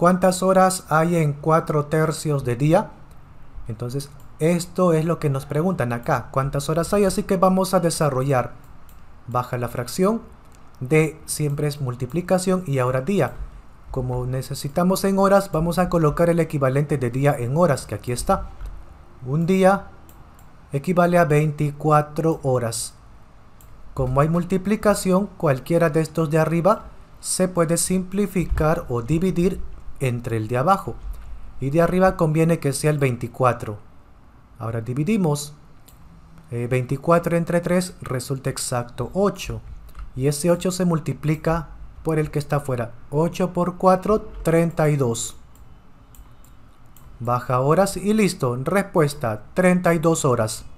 ¿Cuántas horas hay en 4 tercios de día? Entonces, esto es lo que nos preguntan acá. ¿Cuántas horas hay? Así que vamos a desarrollar. Baja la fracción. D siempre es multiplicación y ahora día. Como necesitamos en horas, vamos a colocar el equivalente de día en horas, que aquí está. Un día equivale a 24 horas. Como hay multiplicación, cualquiera de estos de arriba se puede simplificar o dividir entre el de abajo y de arriba conviene que sea el 24. Ahora dividimos. 24 eh, entre 3 resulta exacto 8. Y ese 8 se multiplica por el que está afuera. 8 por 4, 32. Baja horas y listo. Respuesta, 32 horas.